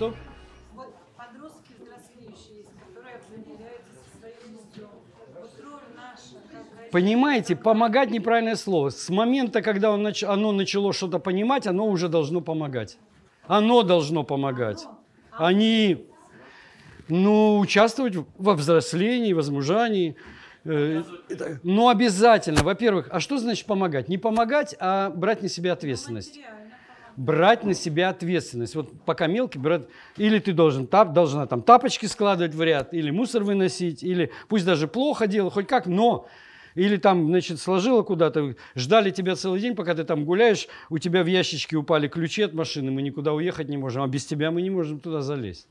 что? Вот подростки взрослеющие есть, которые определяются своим мужем. Вот наша какая Понимаете, помогать неправильное слово. С момента, когда он нач... оно начало что-то понимать, оно уже должно помогать. Оно должно помогать. Оно. Они, ну, участвовать во взрослении, возмужании. Но э, ну, обязательно, во-первых, а что значит помогать? Не помогать, а брать на себя ответственность брать на себя ответственность. Вот пока мелкий брат, или ты должен, тап, должна там тапочки складывать в ряд, или мусор выносить, или пусть даже плохо делал, хоть как, но или там, значит, сложила куда-то, ждали тебя целый день, пока ты там гуляешь, у тебя в ящичке упали ключи от машины, мы никуда уехать не можем, а без тебя мы не можем туда залезть.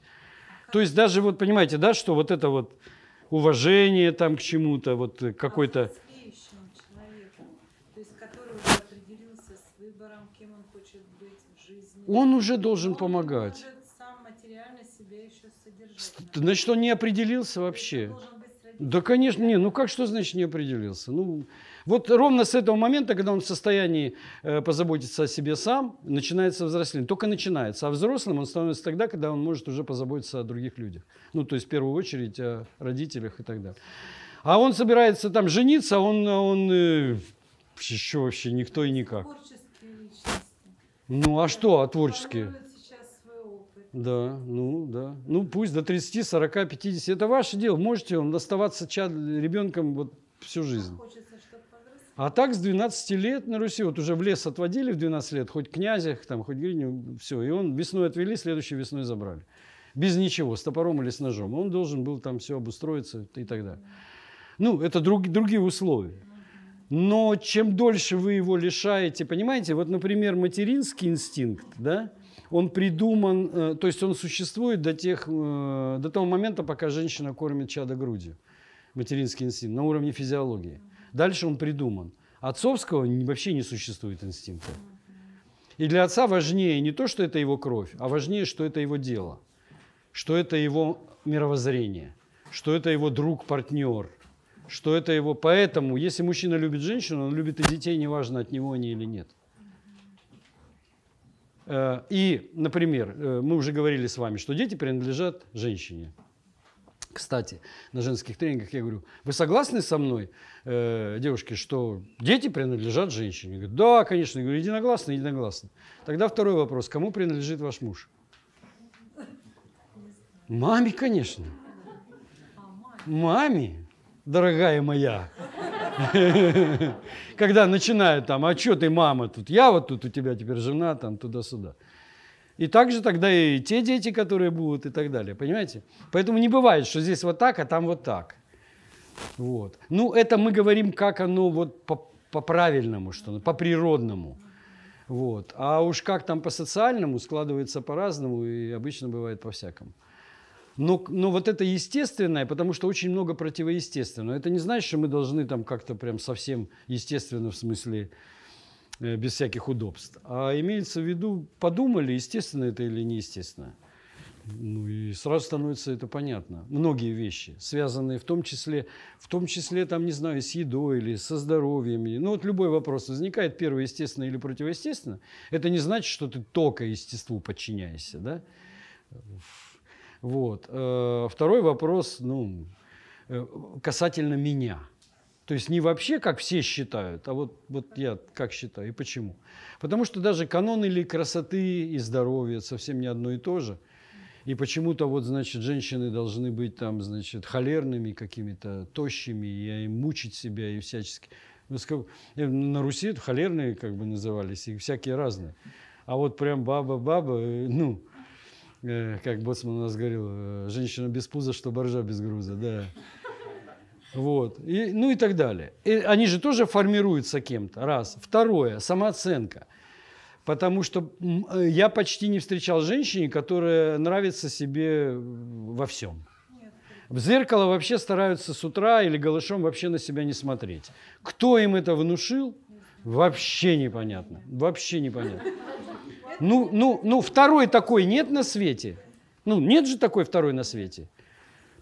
То есть даже вот, понимаете, да, что вот это вот уважение там к чему-то, вот э, какой-то он уже должен он помогать. Значит, он не определился вообще. Да, конечно, не. Ну как, что значит не определился? Ну, вот ровно с этого момента, когда он в состоянии э, позаботиться о себе сам, начинается взросление. Только начинается. А взрослым он становится тогда, когда он может уже позаботиться о других людях. Ну, то есть в первую очередь о родителях и так далее. А он собирается там жениться, а он, он э, еще вообще никто и никак. Творчество ну а что, а творческие? Да, ну да. Ну пусть до 30, 40, 50. Это ваше дело. Можете он оставаться чад, ребенком вот всю жизнь. А так с 12 лет на Руси, вот уже в лес отводили в 12 лет, хоть князях, там, хоть гриню, все. И он весной отвели, следующей весной забрали. Без ничего, с топором или с ножом. Он должен был там все обустроиться и так далее. Ну, это друг, другие условия. Но чем дольше вы его лишаете, понимаете, вот, например, материнский инстинкт, да, он придуман, э, то есть он существует до, тех, э, до того момента, пока женщина кормит чадо грудью, материнский инстинкт, на уровне физиологии. Дальше он придуман. Отцовского вообще не существует инстинкта. И для отца важнее не то, что это его кровь, а важнее, что это его дело, что это его мировоззрение, что это его друг, партнер – что это его. Поэтому, если мужчина любит женщину, он любит и детей, неважно, от него они или нет. Э, и, например, э, мы уже говорили с вами, что дети принадлежат женщине. Кстати, на женских тренингах я говорю, вы согласны со мной, э, девушки, что дети принадлежат женщине? Говорю, да, конечно. Я говорю, единогласно, единогласно. Тогда второй вопрос, кому принадлежит ваш муж? Маме, конечно. Маме дорогая моя. Когда начинают там, а что ты, мама, тут я вот тут у тебя теперь жена, там туда-сюда. И также тогда и те дети, которые будут, и так далее, понимаете? Поэтому не бывает, что здесь вот так, а там вот так. Вот. Ну, это мы говорим, как оно вот по-правильному, что по-природному. Вот. А уж как там по социальному складывается по-разному и обычно бывает по-всякому. Но, ну, но ну, вот это естественное, потому что очень много противоестественного. Это не значит, что мы должны там как-то прям совсем естественно в смысле э, без всяких удобств. А имеется в виду, подумали, естественно это или неестественно. Ну и сразу становится это понятно. Многие вещи, связанные в том числе, в том числе там, не знаю, с едой или со здоровьем. Ну вот любой вопрос возникает, первое, естественно или противоестественно. Это не значит, что ты только естеству подчиняешься, да? Вот. Э, второй вопрос, ну, э, касательно меня. То есть не вообще, как все считают, а вот, вот я как считаю и почему. Потому что даже канон или красоты и здоровья совсем не одно и то же. И почему-то вот, значит, женщины должны быть там, значит, холерными какими-то, тощими, и мучить себя и всячески. Ну, э, на Руси холерные как бы назывались, и всякие разные. А вот прям баба-баба, ну, Э, как Боцман у нас говорил, э, женщина без пуза, что боржа без груза, да. Вот. И, ну и так далее. И они же тоже формируются кем-то, раз. Второе, самооценка. Потому что э, я почти не встречал женщине, которая нравится себе во всем. В зеркало вообще стараются с утра или голышом вообще на себя не смотреть. Кто им это внушил, вообще непонятно. Вообще непонятно. Ну, ну, ну, второй такой нет на свете. Ну, нет же такой второй на свете.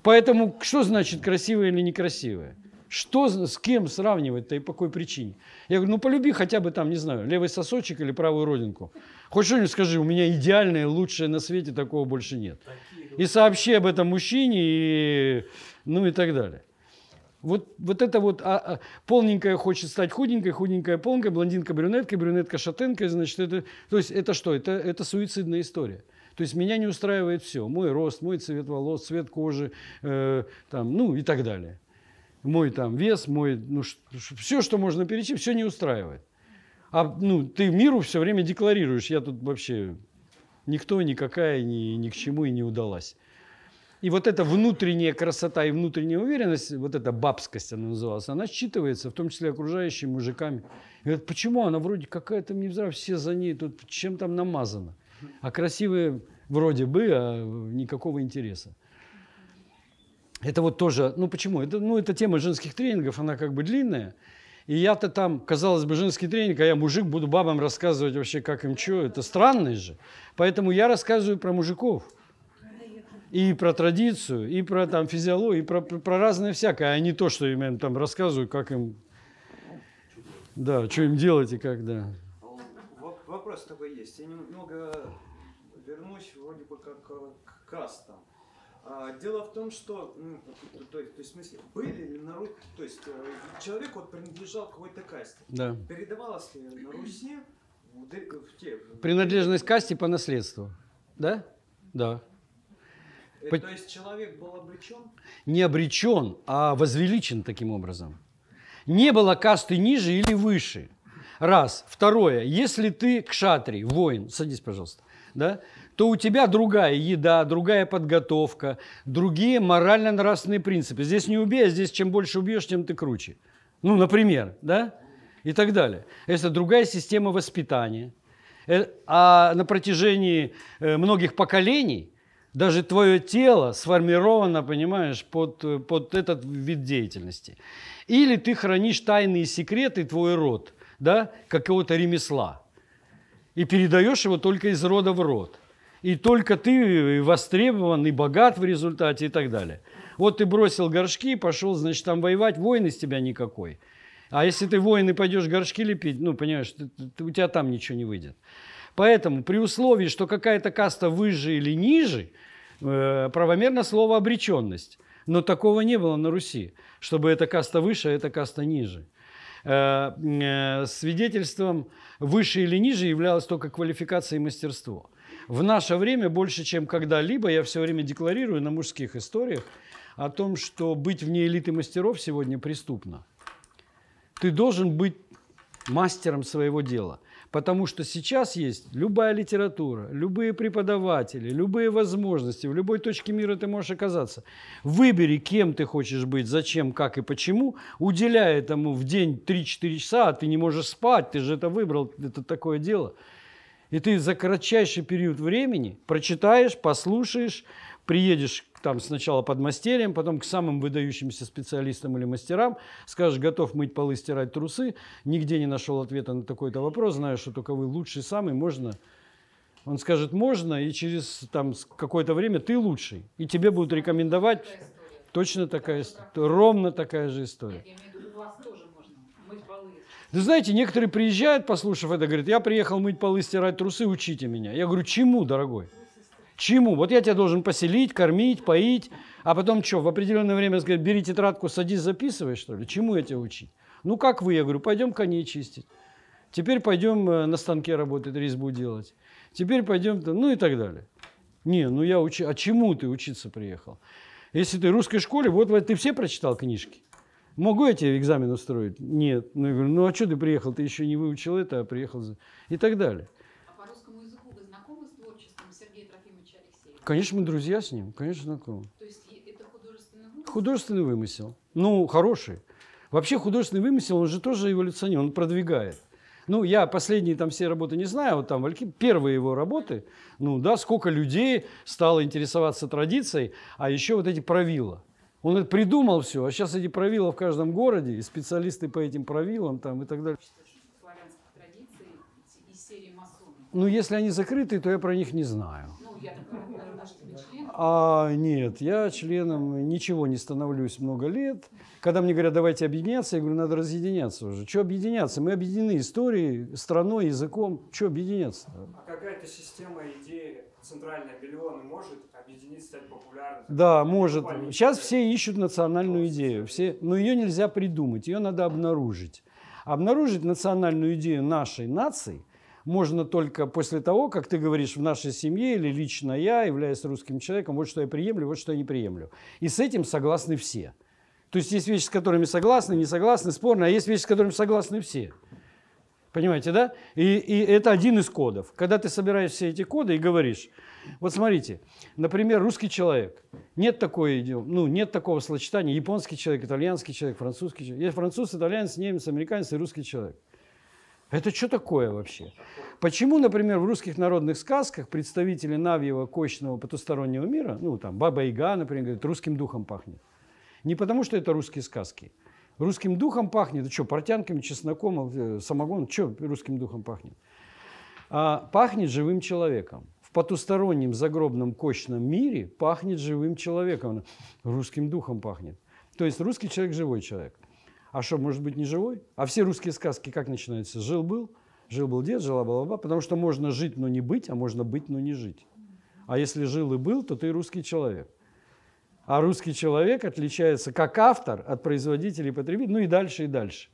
Поэтому что значит красивое или некрасивое? Что, с кем сравнивать-то и по какой причине? Я говорю, ну полюби хотя бы там, не знаю, левый сосочек или правую родинку. Хоть что-нибудь скажи, у меня идеальное, лучшее на свете, такого больше нет. И сообщи об этом мужчине, и, ну и так далее. Вот, вот это вот а, а, полненькая хочет стать худенькой, худенькая полненькая, блондинка брюнетка, брюнетка шатенка, значит, это, то есть это что? Это, это суицидная история. То есть меня не устраивает все. Мой рост, мой цвет волос, цвет кожи, э, там, ну и так далее. Мой там вес, мой, ну, все, что можно перечислить, все не устраивает. А ну, ты миру все время декларируешь, я тут вообще никто, никакая, ни, ни к чему и не удалась. И вот эта внутренняя красота и внутренняя уверенность, вот эта бабскость она называлась, она считывается, в том числе окружающими мужиками. И говорят, почему она вроде какая-то не невзра, все за ней, тут чем там намазана? А красивые вроде бы, а никакого интереса. Это вот тоже, ну почему? Это, ну, это тема женских тренингов, она как бы длинная. И я-то там, казалось бы, женский тренинг, а я мужик, буду бабам рассказывать вообще, как им что. Это странно же. Поэтому я рассказываю про мужиков и про традицию, и про там физиологию, и про, про, про разное всякое, а не то, что им там рассказывают, как им, да, что им делать и как, да. Вопрос такой есть. Я немного вернусь вроде бы как э, к кастам. А, дело в том, что, ну, то есть, то есть в смысле, были ли на Руси, то есть э, человек вот принадлежал какой-то касте. Да. Передавалась ли на Руси в, в те... Принадлежность касте по наследству, да? Да. Э, то есть человек был обречен? Не обречен, а возвеличен таким образом. Не было касты ниже или выше. Раз. Второе. Если ты кшатри, воин, садись, пожалуйста, да, то у тебя другая еда, другая подготовка, другие морально-нравственные принципы. Здесь не убей, а здесь чем больше убьешь, тем ты круче. Ну, например, да? И так далее. Это другая система воспитания. Э, а на протяжении э, многих поколений – даже твое тело сформировано, понимаешь, под, под этот вид деятельности. Или ты хранишь тайные секреты, твой род, да, какого-то ремесла. И передаешь его только из рода в род. И только ты востребован и богат в результате и так далее. Вот ты бросил горшки, пошел, значит, там воевать, воин из тебя никакой. А если ты воин и пойдешь горшки лепить, ну, понимаешь, ты, ты, у тебя там ничего не выйдет. Поэтому при условии, что какая-то каста выше или ниже – Э, правомерно слово обреченность. Но такого не было на Руси, чтобы эта каста выше, а эта каста ниже. Э, э, свидетельством выше или ниже являлась только квалификация и мастерство. В наше время больше, чем когда-либо, я все время декларирую на мужских историях о том, что быть вне элиты мастеров сегодня преступно. Ты должен быть мастером своего дела. Потому что сейчас есть любая литература, любые преподаватели, любые возможности, в любой точке мира ты можешь оказаться. Выбери, кем ты хочешь быть, зачем, как и почему, уделяя этому в день 3-4 часа, а ты не можешь спать, ты же это выбрал, это такое дело. И ты за кратчайший период времени прочитаешь, послушаешь, приедешь там сначала под мастерием, потом к самым выдающимся специалистам или мастерам, скажешь, готов мыть полы, стирать трусы, нигде не нашел ответа на такой-то вопрос, знаю, что только вы лучший самый, можно? Он скажет, можно, и через там какое-то время ты лучший, и тебе будут рекомендовать точно такая, ровно такая же история. Да знаете, некоторые приезжают, послушав это, говорят, я приехал мыть полы, стирать трусы, учите меня. Я говорю, чему, дорогой? чему? Вот я тебя должен поселить, кормить, поить, а потом что, в определенное время сказать, бери тетрадку, садись, записывай, что ли? Чему я тебя учить? Ну, как вы? Я говорю, пойдем коней чистить. Теперь пойдем э, на станке работать, резьбу делать. Теперь пойдем, ну и так далее. Не, ну я учу, а чему ты учиться приехал? Если ты в русской школе, вот, вот ты все прочитал книжки. Могу я тебе экзамен устроить? Нет. Ну, я говорю, ну а что ты приехал? Ты еще не выучил это, а приехал за... И так далее. Конечно, мы друзья с ним, конечно, знакомы. То есть это художественный вымысел? Художественный вымысел. Ну, хороший. Вообще художественный вымысел, он же тоже эволюционер, он продвигает. Ну, я последние там все работы не знаю, вот там Вальки первые его работы, ну да, сколько людей стало интересоваться традицией, а еще вот эти правила. Он это придумал все, а сейчас эти правила в каждом городе, и специалисты по этим правилам там и так далее. Ну, если они закрыты, то я про них не знаю. А, а, нет, я членом э, ничего не становлюсь много лет. Когда мне говорят, давайте объединяться, я говорю, надо разъединяться уже. Что объединяться? Мы объединены историей, страной, языком. Что объединяться? -то? А какая-то система идеи центральная миллионы может объединить, стать популярной? Да, может. Политика. Сейчас все ищут национальную идею, все, но ее нельзя придумать, ее надо обнаружить. Обнаружить национальную идею нашей нации можно только после того, как ты говоришь в нашей семье или лично я, являясь русским человеком, вот что я приемлю, вот что я не приемлю. И с этим согласны все. То есть есть вещи, с которыми согласны, не согласны, спорно, а есть вещи, с которыми согласны все. Понимаете, да? И, и это один из кодов. Когда ты собираешь все эти коды и говоришь, вот смотрите, например, русский человек, нет такой, ну, нет такого сочетания, японский человек, итальянский человек, французский человек. Есть француз, итальянец, немец, американец и русский человек. Это что такое вообще? Почему, например, в русских народных сказках представители Навьего, Кочного, потустороннего мира, ну там Баба Яга, например, говорит, русским духом пахнет? Не потому, что это русские сказки. Русским духом пахнет, да что, портянками, чесноком, э, самогон, что русским духом пахнет? А, пахнет живым человеком. В потустороннем загробном кочном мире пахнет живым человеком, русским духом пахнет. То есть русский человек – живой человек – а что, может быть, не живой? А все русские сказки как начинаются? Жил-был, жил-был дед, жила-была-ба. Потому что можно жить, но не быть, а можно быть, но не жить. А если жил и был, то ты русский человек. А русский человек отличается как автор от производителей и потребителей, ну и дальше, и дальше.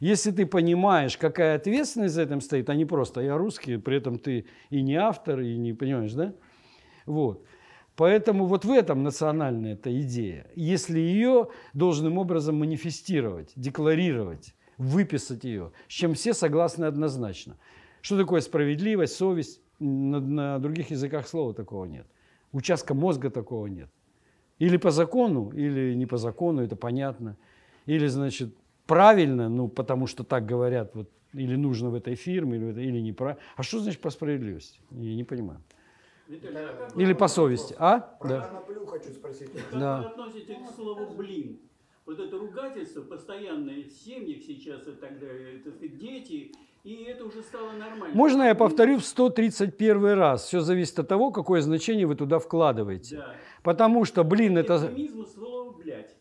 Если ты понимаешь, какая ответственность за этим стоит, а не просто «я русский», при этом ты и не автор, и не, понимаешь, да? Вот. Поэтому вот в этом национальная эта идея. Если ее должным образом манифестировать, декларировать, выписать ее, с чем все согласны однозначно. Что такое справедливость, совесть? На, на других языках слова такого нет. Участка мозга такого нет. Или по закону, или не по закону, это понятно. Или, значит, правильно, ну, потому что так говорят, вот, или нужно в этой фирме, или, или не про. А что значит по справедливости? Я не понимаю. Или по совести, а? Про да. коноплю хочу спросить. Как да. вы относитесь к слову «блин»? Вот это ругательство постоянное в семьях сейчас и так далее, это дети, и это уже стало нормально. Можно я повторю в 131 раз? Все зависит от того, какое значение вы туда вкладываете. Да. Потому что, блин, это... Слово, блядь,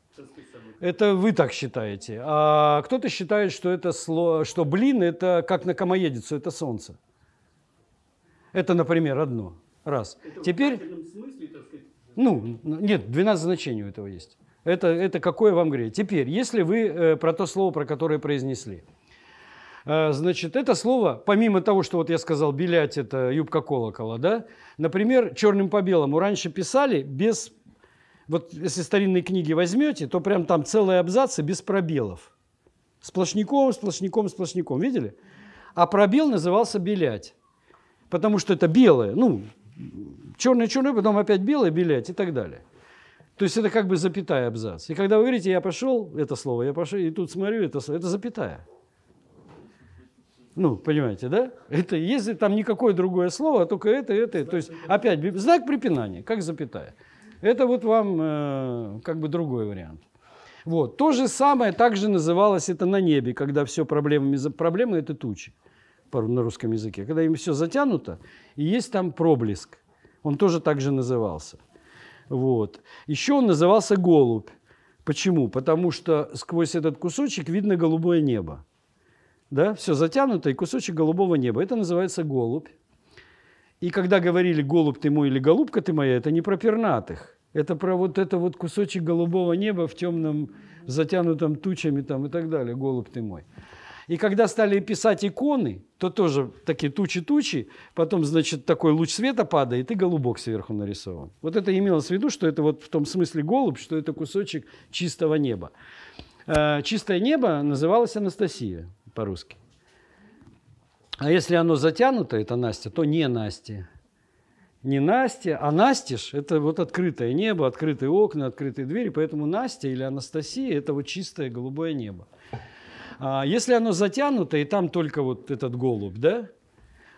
это вы так считаете. А кто-то считает, что, это слово, что блин, это как на комоедицу, это солнце. Это, например, одно. Раз. Это Теперь... В смысле, так сказать... Ну, нет, 12 значений у этого есть. Это, это какое вам грех. Теперь, если вы э, про то слово, про которое произнесли. А, значит, это слово, помимо того, что вот я сказал, белять – это юбка колокола, да? Например, черным по белому раньше писали без... Вот если старинные книги возьмете, то прям там целые абзацы без пробелов. Сплошником, сплошником, сплошником. Видели? А пробел назывался белять потому что это белое, ну, черный, черный, потом опять белый, белять и так далее. То есть это как бы запятая абзац. И когда вы говорите, я пошел, это слово, я пошел, и тут смотрю, это, это запятая. Ну, понимаете, да? Это если там никакое другое слово, а только это, это, знак то есть препинания. опять знак препинания, как запятая. Это вот вам э, как бы другой вариант. Вот. То же самое также называлось это на небе, когда все проблемами, проблемы – это тучи на русском языке, когда им все затянуто, и есть там проблеск. Он тоже так же назывался. Вот. Еще он назывался голубь. Почему? Потому что сквозь этот кусочек видно голубое небо. Да? Все затянуто, и кусочек голубого неба. Это называется голубь. И когда говорили «голубь ты мой» или «голубка ты моя», это не про пернатых. Это про вот это вот кусочек голубого неба в темном, затянутом тучами там и так далее. «Голубь ты мой». И когда стали писать иконы, то тоже такие тучи-тучи, потом, значит, такой луч света падает, и голубок сверху нарисован. Вот это имелось в виду, что это вот в том смысле голубь, что это кусочек чистого неба. Э, чистое небо называлось Анастасия по-русски. А если оно затянуто, это Настя, то не Настя. Не Настя, а Настеж – это вот открытое небо, открытые окна, открытые двери, поэтому Настя или Анастасия – это вот чистое голубое небо. А если оно затянуто, и там только вот этот голубь, да,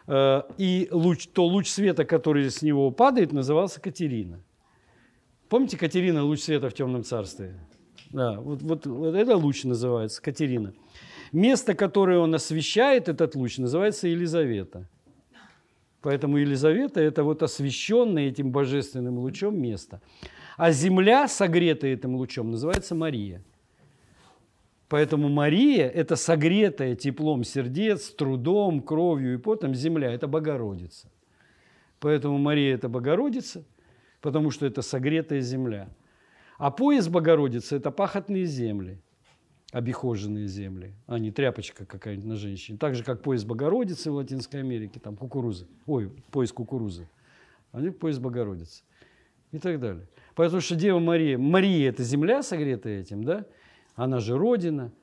э, и луч, то луч света, который с него падает, назывался Катерина. Помните Катерина, луч света в темном царстве? Да, вот, вот, вот это луч называется, Катерина. Место, которое он освещает, этот луч, называется Елизавета. Поэтому Елизавета – это вот освещенное этим божественным лучом место. А земля, согретая этим лучом, называется Мария – Поэтому Мария – это согретая теплом сердец, трудом, кровью и потом земля – это Богородица. Поэтому Мария – это Богородица, потому что это согретая земля. А пояс Богородицы – это пахотные земли, обихоженные земли, а не тряпочка какая-нибудь на женщине. Так же, как пояс Богородицы в Латинской Америке, там кукурузы, ой, пояс кукурузы, а не пояс Богородицы и так далее. Потому что Дева Мария, Мария – это земля, согретая этим, да? Она же Родина,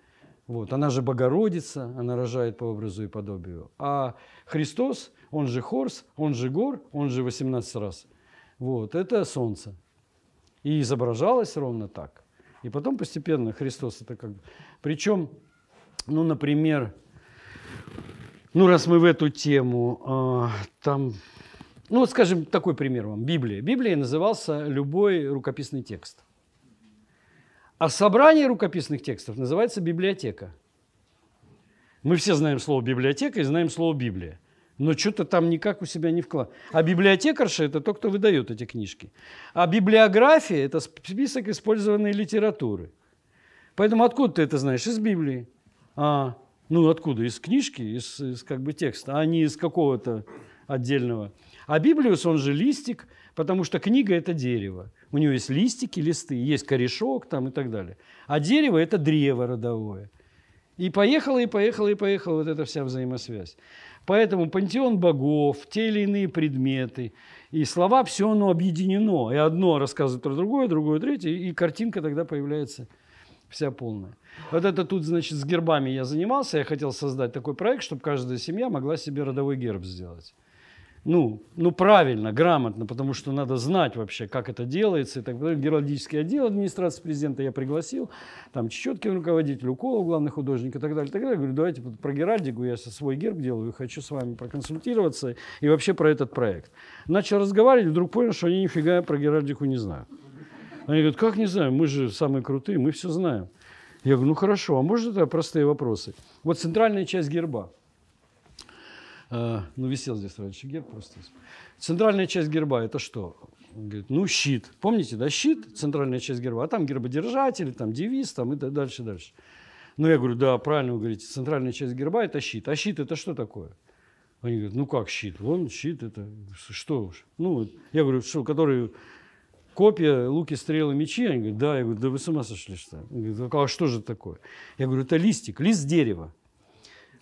вот, она же Богородица, она рожает по образу и подобию. А Христос, он же Хорс, он же Гор, он же 18 раз. Вот, это Солнце. И изображалось ровно так. И потом постепенно Христос это как... Причем, ну, например, ну, раз мы в эту тему, э, там, ну, вот, скажем, такой пример вам, Библия. Библия назывался любой рукописный текст. А собрание рукописных текстов называется библиотека. Мы все знаем слово библиотека и знаем слово Библия. Но что-то там никак у себя не вклад. А библиотекарша – это тот, кто выдает эти книжки. А библиография – это список использованной литературы. Поэтому откуда ты это знаешь? Из Библии. А, ну, откуда? Из книжки, из, из как бы текста, а не из какого-то отдельного. А Библиус, он же листик – Потому что книга – это дерево. У нее есть листики, листы, есть корешок там и так далее. А дерево – это древо родовое. И поехала, и поехала, и поехала вот эта вся взаимосвязь. Поэтому пантеон богов, те или иные предметы и слова, все оно объединено. И одно рассказывает про другое, другое, третье, и картинка тогда появляется вся полная. Вот это тут, значит, с гербами я занимался, я хотел создать такой проект, чтобы каждая семья могла себе родовой герб сделать ну, ну правильно, грамотно, потому что надо знать вообще, как это делается и так далее. Геральдический отдел администрации президента я пригласил, там Чечеткин руководитель, Уколов, главный художник и так далее. И так далее. Говорю, давайте про Геральдику, я свой герб делаю, хочу с вами проконсультироваться и вообще про этот проект. Начал разговаривать, вдруг понял, что они нифига про Геральдику не знают. Они говорят, как не знаем, мы же самые крутые, мы все знаем. Я говорю, ну хорошо, а можно тогда простые вопросы? Вот центральная часть герба – Э, ну, висел здесь раньше герб просто. Центральная часть герба – это что? Он говорит, ну, щит. Помните, да, щит, центральная часть герба, а там гербодержатель, там девиз, там и дальше, дальше. Ну, я говорю, да, правильно вы говорите, центральная часть герба – это щит. А щит – это что такое? Они говорят, ну как щит? Вон щит, это что уж? Ну, я говорю, что, который копия луки, стрелы, мечи? Они говорят, да. Я говорю, да вы с ума сошли, что ли? Они говорят, а что же такое? Я говорю, это листик, лист дерева.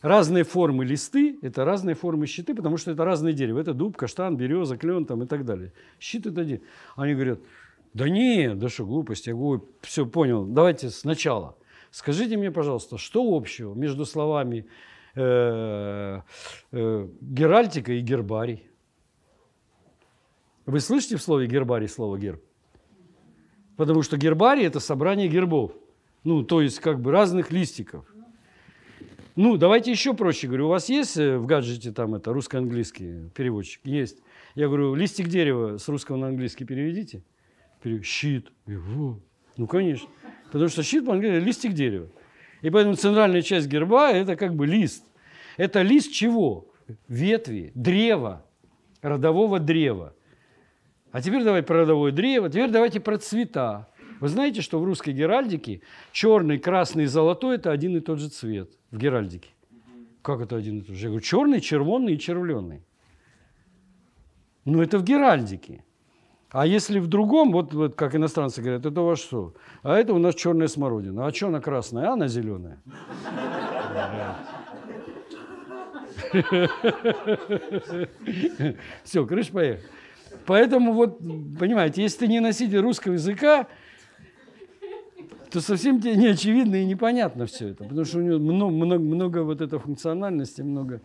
Разные формы листы – это разные формы щиты, потому что это разные дерево Это дуб, каштан, береза, клен там, и так далее. Щит – это один. Они говорят, да не, да что, глупость. Я говорю, все, понял, давайте сначала. Скажите мне, пожалуйста, что общего между словами э, э, геральтика и гербарий? Вы слышите в слове гербарий слово герб? Потому что гербарий – это собрание гербов. Ну, то есть как бы разных листиков. Ну, давайте еще проще. Говорю, у вас есть э, в гаджете там это русско-английский переводчик? Есть. Я говорю, листик дерева с русского на английский переведите. Пере... Щит. Говорю, ну, конечно. Потому что щит по-английски листик дерева. И поэтому центральная часть герба – это как бы лист. Это лист чего? Ветви, древа, родового древа. А теперь давай про родовое древо, теперь давайте про цвета. Вы знаете, что в русской геральдике черный, красный и золотой – это один и тот же цвет – в Геральдике. Как это один и тот же? Я говорю, черный, червонный и червленый. Ну, это в Геральдике. А если в другом, вот, вот как иностранцы говорят, это ваш что? А это у нас черная смородина. А что она красная? А она зеленая. Все, крыш поехал. Поэтому вот, понимаете, если ты не носитель русского языка, то совсем тебе не очевидно и непонятно все это, потому что у него много, много, много вот этой функциональности, много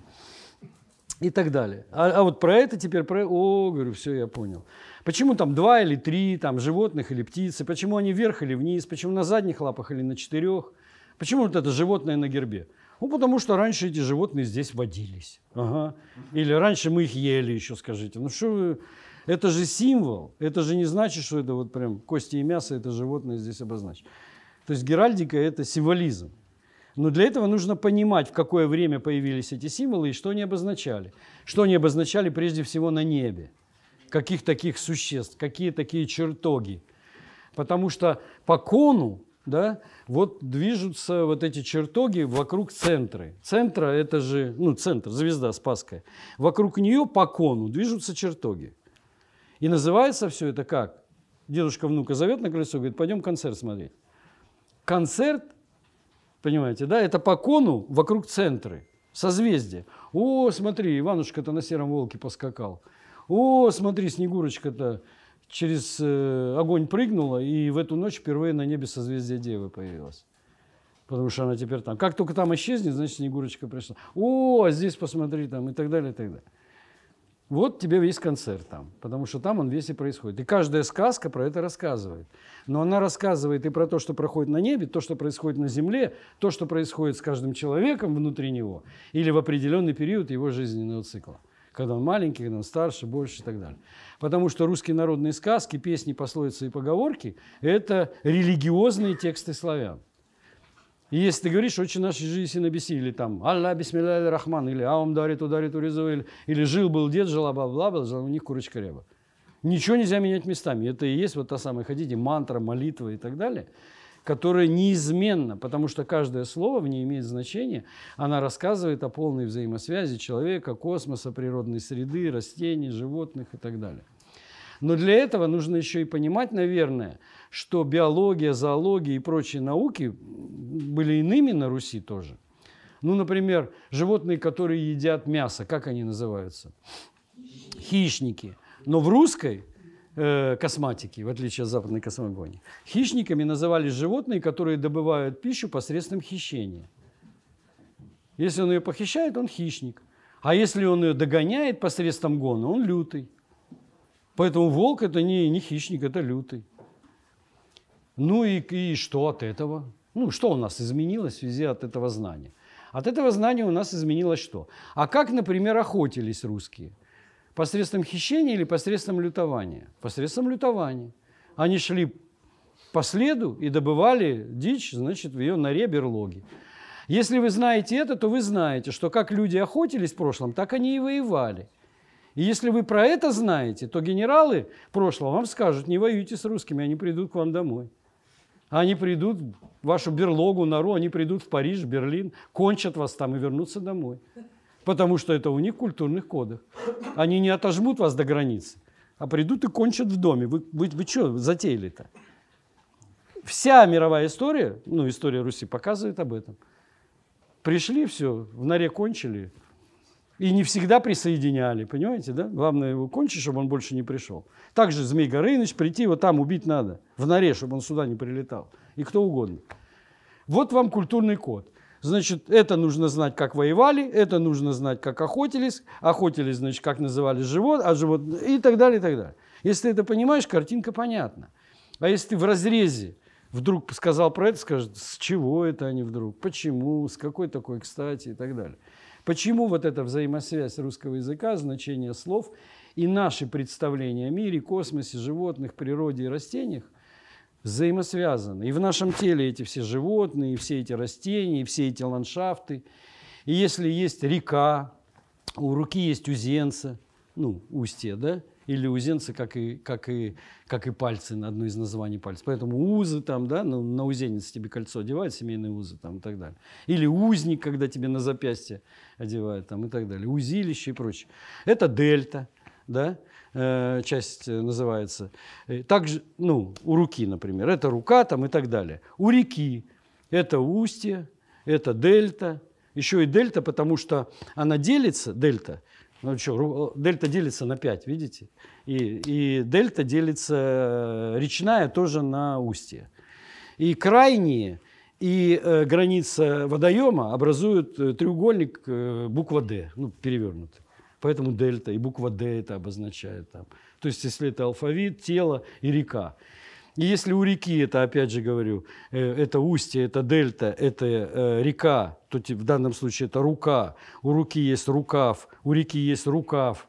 и так далее. А, а вот про это теперь, про, о, говорю, все, я понял. Почему там два или три там, животных или птицы, почему они вверх или вниз, почему на задних лапах или на четырех, почему вот это животное на гербе? Ну, потому что раньше эти животные здесь водились. Ага. Или раньше мы их ели еще, скажите. Ну, что вы... Это же символ. Это же не значит, что это вот прям кости и мясо, это животное здесь обозначено. То есть геральдика – это символизм. Но для этого нужно понимать, в какое время появились эти символы и что они обозначали. Что они обозначали прежде всего на небе. Каких таких существ, какие такие чертоги. Потому что по кону да, вот движутся вот эти чертоги вокруг центры. Центра – это же, ну, центр, звезда Спасская. Вокруг нее по кону движутся чертоги. И называется все это как? Дедушка внука зовет на колесо, говорит, пойдем концерт смотреть концерт, понимаете, да, это по кону вокруг центры, созвездие. О, смотри, Иванушка-то на сером волке поскакал. О, смотри, Снегурочка-то через э, огонь прыгнула, и в эту ночь впервые на небе созвездие Девы появилось. Потому что она теперь там. Как только там исчезнет, значит, Снегурочка пришла. О, а здесь посмотри там и так далее, и так далее. Вот тебе весь концерт там, потому что там он весь и происходит. И каждая сказка про это рассказывает. Но она рассказывает и про то, что проходит на небе, то, что происходит на земле, то, что происходит с каждым человеком внутри него или в определенный период его жизненного цикла. Когда он маленький, когда он старше, больше и так далее. Потому что русские народные сказки, песни, пословицы и поговорки – это религиозные тексты славян. И если ты говоришь, очень наши жизни набеси, или там Алла бисмилля рахман, или Аум дарит ударит уризу, или, или жил был дед, жила бабла, бла, у них курочка ряба. Ничего нельзя менять местами. Это и есть вот та самая, ходите, мантра, молитва и так далее, которая неизменна, потому что каждое слово в ней имеет значение. Она рассказывает о полной взаимосвязи человека, космоса, природной среды, растений, животных и так далее. Но для этого нужно еще и понимать, наверное, что биология, зоология и прочие науки были иными на Руси тоже. Ну, например, животные, которые едят мясо, как они называются? Хищники. Но в русской э, косматике, в отличие от западной космогонии, хищниками назывались животные, которые добывают пищу посредством хищения. Если он ее похищает, он хищник. А если он ее догоняет посредством гона, он лютый. Поэтому волк – это не, не хищник, это лютый. Ну и, и что от этого? Ну, что у нас изменилось в связи от этого знания? От этого знания у нас изменилось что? А как, например, охотились русские? Посредством хищения или посредством лютования? Посредством лютования. Они шли по следу и добывали дичь, значит, в ее норе берлоги. Если вы знаете это, то вы знаете, что как люди охотились в прошлом, так они и воевали. И если вы про это знаете, то генералы прошлого вам скажут, не воюйте с русскими, они придут к вам домой. Они придут в вашу берлогу, нору, они придут в Париж, Берлин, кончат вас там и вернутся домой. Потому что это у них в культурных кодах. Они не отожмут вас до границы, а придут и кончат в доме. Вы, вы, вы что затеяли-то? Вся мировая история, ну, история Руси показывает об этом. Пришли, все, в норе кончили – и не всегда присоединяли, понимаете, да? Главное его кончить, чтобы он больше не пришел. Также Змей Горыныч, прийти его там убить надо, в норе, чтобы он сюда не прилетал. И кто угодно. Вот вам культурный код. Значит, это нужно знать, как воевали, это нужно знать, как охотились, охотились, значит, как называли живот, а живот и так далее, и так далее. Если ты это понимаешь, картинка понятна. А если ты в разрезе вдруг сказал про это, скажет, с чего это они вдруг, почему, с какой такой кстати и так далее. Почему вот эта взаимосвязь русского языка, значение слов и наши представления о мире, космосе, животных, природе и растениях взаимосвязаны. И в нашем теле эти все животные, и все эти растения, и все эти ландшафты. И если есть река, у руки есть узенца, ну, устье, да, или узенцы, как и, как и, как и пальцы, на одно из названий пальцев. Поэтому узы там, да, ну, на узенец тебе кольцо одевают, семейные узы там и так далее. Или узник, когда тебе на запястье одевают там и так далее, узилище и прочее. Это дельта, да, э, часть э, называется. Э, также, ну, у руки, например, это рука там и так далее. У реки это устье, это дельта, еще и дельта, потому что она делится, дельта, ну что, дельта делится на 5, видите? И, и дельта делится, речная тоже на устье. И крайние и э, граница водоема образует э, треугольник э, буква «Д», ну, перевернутый. Поэтому дельта и буква «Д» это обозначает там. То есть, если это алфавит, тело и река. И если у реки, это опять же говорю, э, это устье, это дельта, это э, река, то в данном случае это рука, у руки есть рукав, у реки есть рукав,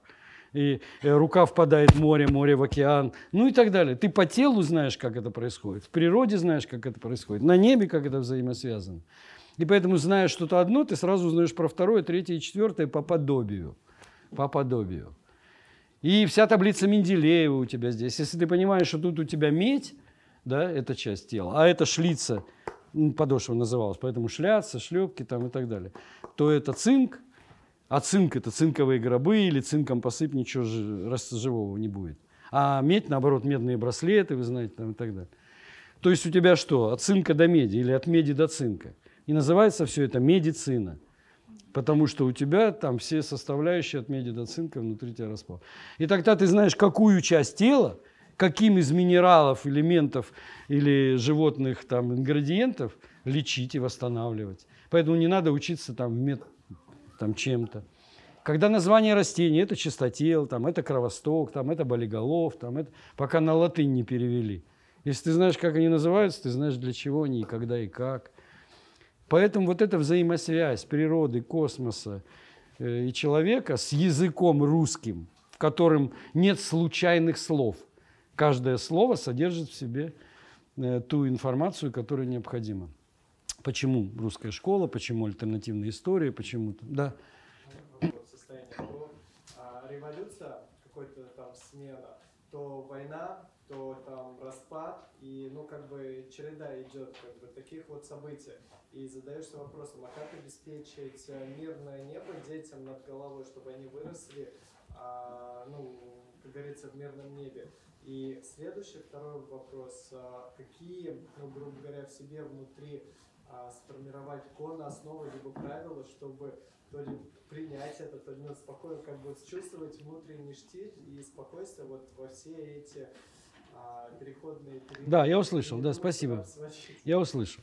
и э, рука впадает в море, море в океан, ну и так далее. Ты по телу знаешь, как это происходит, в природе знаешь, как это происходит, на небе, как это взаимосвязано. И поэтому, зная что-то одно, ты сразу узнаешь про второе, третье и четвертое по подобию. По подобию. И вся таблица Менделеева у тебя здесь. Если ты понимаешь, что тут у тебя медь, да, это часть тела, а это шлица, подошва называлась, поэтому шляться, шлепки там и так далее, то это цинк, а цинк это цинковые гробы или цинком посыпь, ничего же живого не будет. А медь, наоборот, медные браслеты, вы знаете, там и так далее. То есть у тебя что, от цинка до меди или от меди до цинка. И называется все это медицина. Потому что у тебя там все составляющие от меди до цинка внутри тебя распал. И тогда ты знаешь, какую часть тела, каким из минералов, элементов или животных там ингредиентов лечить и восстанавливать. Поэтому не надо учиться там в мед там чем-то. Когда название растения – это чистотел, там, это кровосток, там, это болиголов, там, это... пока на латынь не перевели. Если ты знаешь, как они называются, ты знаешь, для чего они, когда, и как. Поэтому вот эта взаимосвязь природы, космоса э, и человека с языком русским, в котором нет случайных слов. Каждое слово содержит в себе э, ту информацию, которая необходима. Почему русская школа, почему альтернативная история, почему... Да. Состояние то а, революция, какой-то там смена, то война, то там распад, и ну как бы череда идет как бы таких вот событий. И задаешься вопросом, а как обеспечить э, мирное небо детям над головой, чтобы они выросли, а, ну, как говорится, в мирном небе. И следующий, второй вопрос. А, какие, ну, грубо говоря, в себе внутри а, сформировать кон, основы либо правила, чтобы то ли принять это, то ли ну, спокойно как бы чувствовать внутренний штиль и спокойствие вот во все эти а, переходные периоды. Да, я услышал, ну, да, спасибо. Я услышал.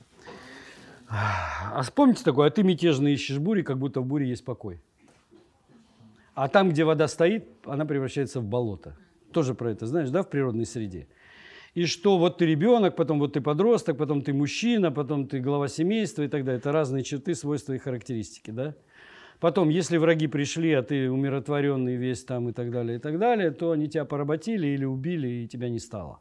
А вспомните такое, а ты мятежный ищешь бури, как будто в буре есть покой. А там, где вода стоит, она превращается в болото. Тоже про это знаешь, да, в природной среде и что вот ты ребенок, потом вот ты подросток, потом ты мужчина, потом ты глава семейства и так далее. Это разные черты, свойства и характеристики, да? Потом, если враги пришли, а ты умиротворенный весь там и так далее, и так далее, то они тебя поработили или убили, и тебя не стало.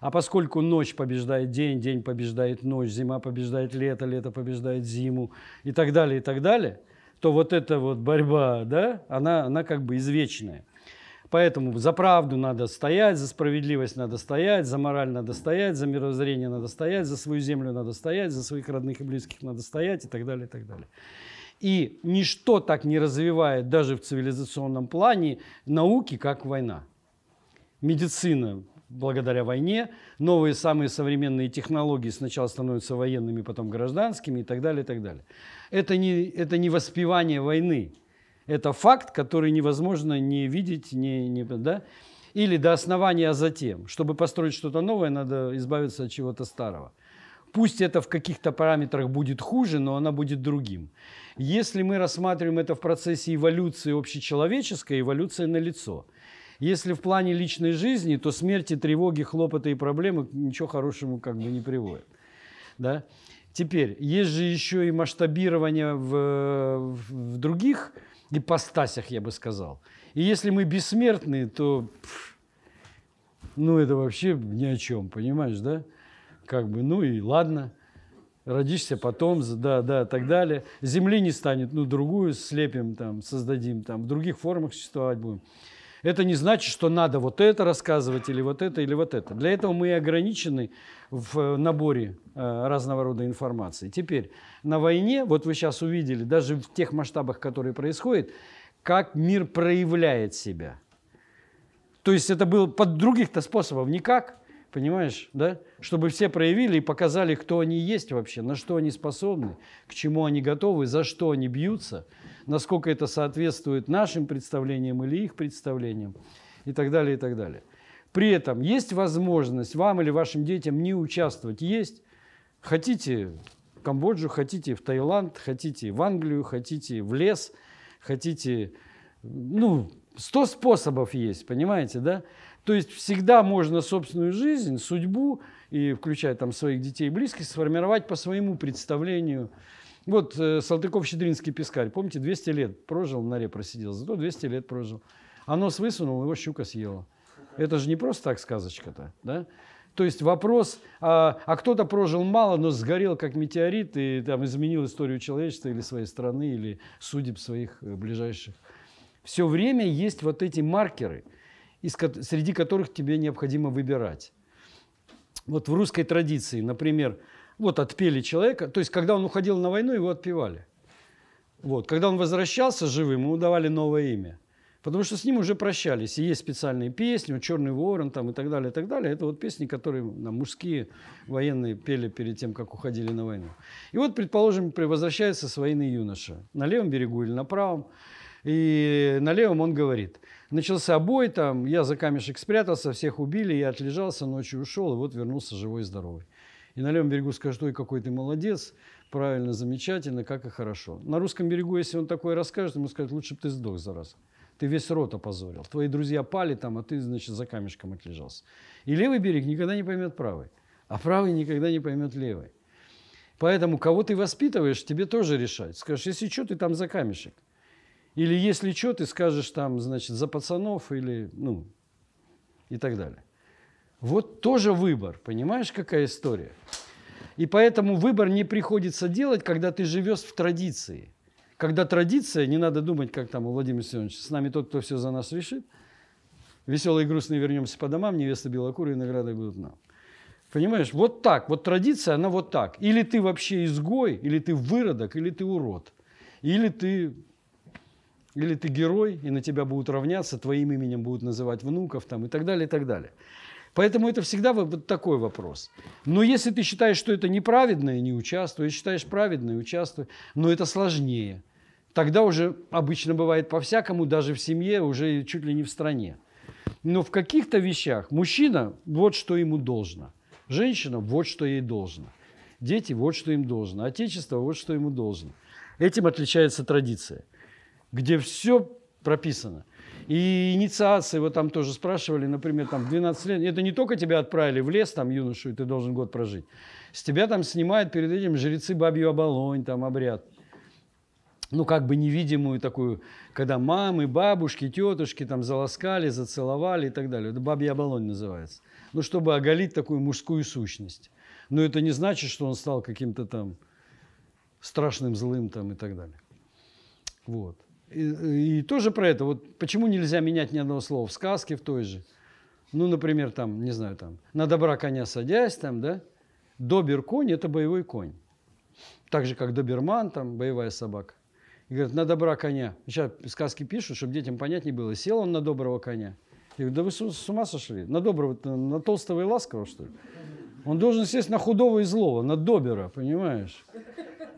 А поскольку ночь побеждает день, день побеждает ночь, зима побеждает лето, лето побеждает зиму и так далее, и так далее, то вот эта вот борьба, да, она, она как бы извечная. Поэтому за правду надо стоять, за справедливость надо стоять, за мораль надо стоять, за мировоззрение надо стоять, за свою землю надо стоять, за своих родных и близких надо стоять и так далее, и так далее. И ничто так не развивает даже в цивилизационном плане науки, как война. Медицина благодаря войне, новые самые современные технологии сначала становятся военными, потом гражданскими и так далее, и так далее. Это не, это не воспевание войны, это факт, который невозможно не видеть, не, не, да? или до основания, а затем. Чтобы построить что-то новое, надо избавиться от чего-то старого. Пусть это в каких-то параметрах будет хуже, но она будет другим. Если мы рассматриваем это в процессе эволюции общечеловеческой, эволюция налицо. Если в плане личной жизни, то смерти, тревоги, хлопоты и проблемы ничего хорошему как бы не приводят. Да? Теперь, есть же еще и масштабирование в, в других ипостасях, я бы сказал. И если мы бессмертны, то пфф, ну это вообще ни о чем, понимаешь, да? Как бы, ну и ладно, родишься потом, да, да, так далее. Земли не станет, ну другую слепим там, создадим там, в других формах существовать будем. Это не значит, что надо вот это рассказывать или вот это, или вот это. Для этого мы и ограничены в э, наборе э, разного рода информации. Теперь, на войне, вот вы сейчас увидели, даже в тех масштабах, которые происходят, как мир проявляет себя. То есть это было под других-то способов никак – Понимаешь, да? Чтобы все проявили и показали, кто они есть вообще, на что они способны, к чему они готовы, за что они бьются, насколько это соответствует нашим представлениям или их представлениям и так далее, и так далее. При этом есть возможность вам или вашим детям не участвовать. Есть. Хотите в Камбоджу, хотите в Таиланд, хотите в Англию, хотите в лес, хотите... Ну, сто способов есть, понимаете, да? То есть всегда можно собственную жизнь, судьбу, и включая там своих детей и близких, сформировать по своему представлению. Вот э, Салтыков-Щедринский пескарь, помните, 200 лет прожил, на ре просидел, зато 200 лет прожил. А нос высунул, его щука съела. Это же не просто так сказочка-то, да? То есть вопрос, а, а кто-то прожил мало, но сгорел как метеорит и там изменил историю человечества или своей страны, или судеб своих э, ближайших. Все время есть вот эти маркеры – из, среди которых тебе необходимо выбирать. Вот в русской традиции, например, вот отпели человека, то есть когда он уходил на войну, его отпевали. Вот. Когда он возвращался живым, ему давали новое имя. Потому что с ним уже прощались. И есть специальные песни, вот «Черный ворон» там, и так далее, и так далее. Это вот песни, которые на мужские военные пели перед тем, как уходили на войну. И вот, предположим, возвращается с войны юноша на левом берегу или на правом. И на левом он говорит – начался бой, там, я за камешек спрятался, всех убили, я отлежался, ночью ушел, и вот вернулся живой и здоровый. И на левом берегу скажут, ой, какой ты молодец, правильно, замечательно, как и хорошо. На русском берегу, если он такое расскажет, ему скажут, лучше бы ты сдох, зараза. Ты весь рот опозорил. Твои друзья пали там, а ты, значит, за камешком отлежался. И левый берег никогда не поймет правый, а правый никогда не поймет левый. Поэтому кого ты воспитываешь, тебе тоже решать. Скажешь, если что, ты там за камешек – или если что, ты скажешь там, значит, за пацанов или, ну, и так далее. Вот тоже выбор, понимаешь, какая история? И поэтому выбор не приходится делать, когда ты живешь в традиции. Когда традиция, не надо думать, как там у Владимира Семеновича, с нами тот, кто все за нас решит. Веселые и грустные вернемся по домам, невеста белокурые награды будут нам. Понимаешь, вот так, вот традиция, она вот так. Или ты вообще изгой, или ты выродок, или ты урод. Или ты или ты герой, и на тебя будут равняться, твоим именем будут называть внуков там, и так далее, и так далее. Поэтому это всегда вот такой вопрос. Но если ты считаешь, что это неправедное, не участвуй. Если считаешь праведное, участвуй. Но это сложнее. Тогда уже обычно бывает по-всякому, даже в семье, уже чуть ли не в стране. Но в каких-то вещах мужчина – вот что ему должно. Женщина – вот что ей должно. Дети – вот что им должно. Отечество – вот что ему должно. Этим отличается традиция где все прописано. И инициации, вот там тоже спрашивали, например, там в 12 лет, это не только тебя отправили в лес, там, юношу, и ты должен год прожить. С тебя там снимают перед этим жрецы бабью оболонь, там, обряд. Ну, как бы невидимую такую, когда мамы, бабушки, тетушки там заласкали, зацеловали и так далее. Это бабья оболонь называется. Ну, чтобы оголить такую мужскую сущность. Но это не значит, что он стал каким-то там страшным, злым там и так далее. Вот. И, и тоже про это. Вот почему нельзя менять ни одного слова в сказке в той же? Ну, например, там, не знаю, там, на добра коня садясь, там, да? Добер конь – это боевой конь. Так же, как доберман, там, боевая собака. И говорят, на добра коня. Сейчас сказки пишут, чтобы детям понятнее было. Сел он на доброго коня. Я говорю, да вы с ума сошли? На доброго, на, толстого и ласкового, что ли? Он должен сесть на худого и злого, на добера, понимаешь?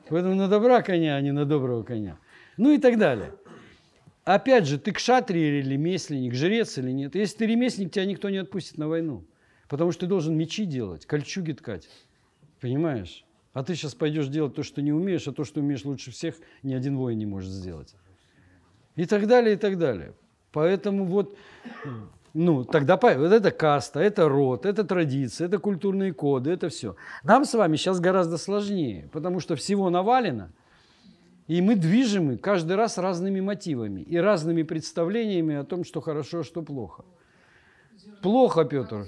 Поэтому на добра коня, а не на доброго коня. Ну и так далее. Опять же, ты к шатре или ремесленник, жрец или нет. Если ты ремесленник, тебя никто не отпустит на войну. Потому что ты должен мечи делать, кольчуги ткать. Понимаешь? А ты сейчас пойдешь делать то, что не умеешь, а то, что умеешь лучше всех, ни один воин не может сделать. И так далее, и так далее. Поэтому вот, ну, тогда вот это каста, это род, это традиция, это культурные коды, это все. Нам с вами сейчас гораздо сложнее, потому что всего навалено – и мы движимы каждый раз разными мотивами и разными представлениями о том, что хорошо, а что плохо. Плохо, Петр.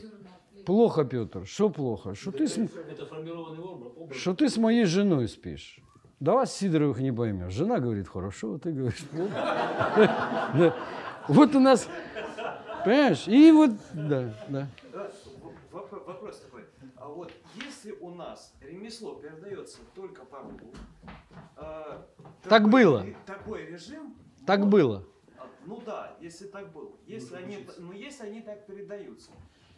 Плохо, Петр. Что плохо? Что ты, с... Что ты с моей женой спишь? Да вас, Сидоровых, не поймешь. Жена говорит хорошо, ты говоришь плохо. Вот у нас, понимаешь? И вот, да, да если у нас ремесло передается только по руку, э, так такой, было. Такой режим. Так вот, было. А, ну да, если так было. Если они, учиться. ну, если они так передаются,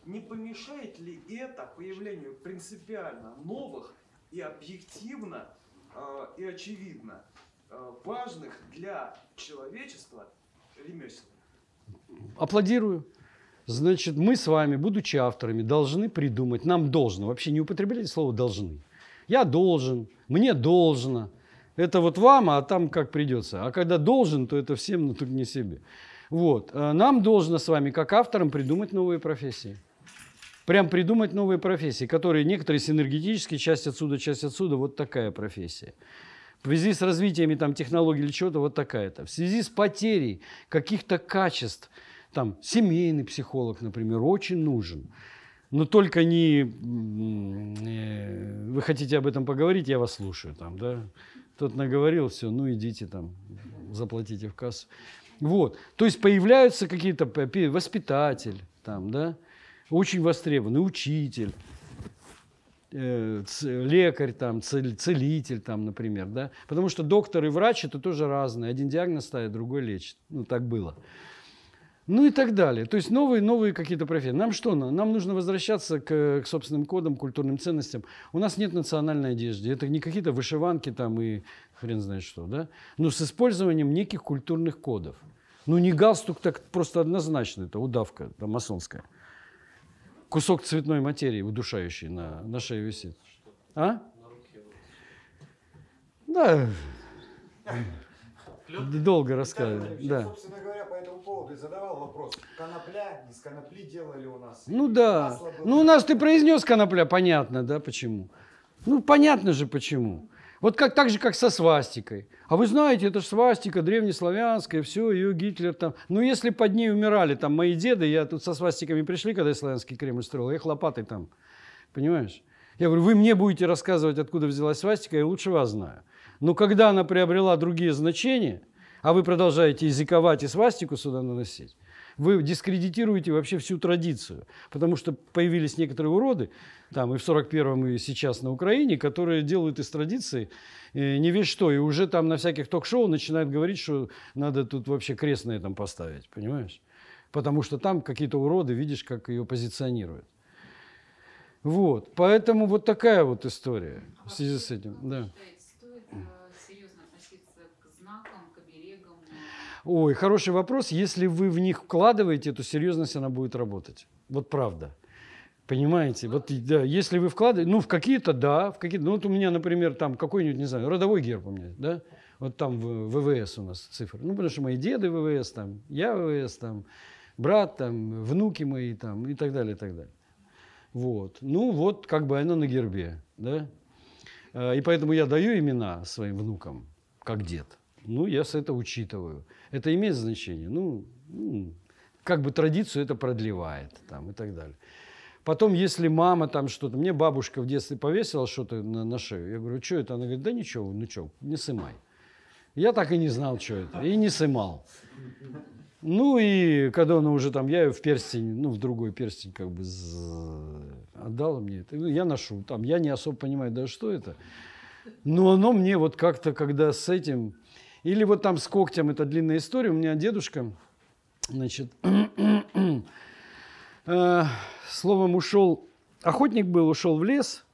не помешает ли это появлению принципиально новых и объективно э, и очевидно э, важных для человечества ремесел? Аплодирую. Значит, мы с вами, будучи авторами, должны придумать, нам должно, вообще не употребляйте слово «должны». Я должен, мне должно. Это вот вам, а там как придется. А когда должен, то это всем, но ну, только не себе. Вот. Э, нам должно с вами, как авторам, придумать новые профессии. Прям придумать новые профессии, которые некоторые синергетически, часть отсюда, часть отсюда, вот такая профессия. В связи с развитиями там, технологий или чего-то, вот такая-то. В связи с потерей каких-то качеств – там семейный психолог, например, очень нужен. Но только не... Э, Вы хотите об этом поговорить, я вас слушаю. Там, да? Тот наговорил, все, ну идите там, заплатите в кассу. Вот. То есть появляются какие-то воспитатель, там, да? очень востребованный учитель э, лекарь, там, целитель, там, например, да? Потому что доктор и врач – это тоже разные. Один диагноз ставит, другой лечит. Ну, так было. Ну и так далее. То есть новые, новые какие-то профессии. Нам что? Нам нужно возвращаться к, к собственным кодам, культурным ценностям. У нас нет национальной одежды. Это не какие-то вышиванки там и хрен знает что, да? Но с использованием неких культурных кодов. Ну не галстук, так просто однозначно. Это удавка там, масонская. Кусок цветной материи, удушающий на, на шее висит. А? Да клен. Долго рассказывали. Да, да. Собственно говоря, по этому поводу и задавал вопрос. Конопля, из конопли делали у нас. Ну да. Ну у нас ты произнес конопля, понятно, да, почему. Ну понятно же почему. Вот как, так же, как со свастикой. А вы знаете, это же свастика древнеславянская, все, ее Гитлер там. Ну, если под ней умирали там мои деды, я тут со свастиками пришли, когда я славянский Кремль строил, я а их лопатой там, понимаешь? Я говорю, вы мне будете рассказывать, откуда взялась свастика, я лучше вас знаю. Но когда она приобрела другие значения, а вы продолжаете языковать и свастику сюда наносить, вы дискредитируете вообще всю традицию, потому что появились некоторые уроды, там и в 41-м, и сейчас на Украине, которые делают из традиции э, не весь что, и уже там на всяких ток-шоу начинают говорить, что надо тут вообще крест на этом поставить, понимаешь? Потому что там какие-то уроды, видишь, как ее позиционируют. Вот, поэтому вот такая вот история в связи с этим, да. Ой, хороший вопрос. Если вы в них вкладываете, то серьезность она будет работать. Вот правда. Понимаете? Вот да, если вы вкладываете, ну, в какие-то, да, в какие-то. Ну, вот у меня, например, там какой-нибудь, не знаю, родовой герб у меня, да? Вот там в ВВС у нас цифры. Ну, потому что мои деды ВВС, там, я ВВС, там, брат, там, внуки мои, там, и так далее, и так далее. Вот. Ну, вот как бы оно на гербе, да? А, и поэтому я даю имена своим внукам, как дед. Ну, я с это учитываю. Это имеет значение. Ну, как бы традицию это продлевает там, и так далее. Потом, если мама там что-то... Мне бабушка в детстве повесила что-то на, на шею. Я говорю, что это? Она говорит, да ничего, Ну что, не сымай. Я так и не знал, что это. И не сымал. Ну и когда она уже там, я ее в перстень, ну в другой перстень как бы отдала мне это. Ну, я ношу там, я не особо понимаю, да что это. Но оно мне вот как-то, когда с этим или вот там с когтем, это длинная история. У меня дедушка, значит, э, словом, ушел, охотник был, ушел в лес,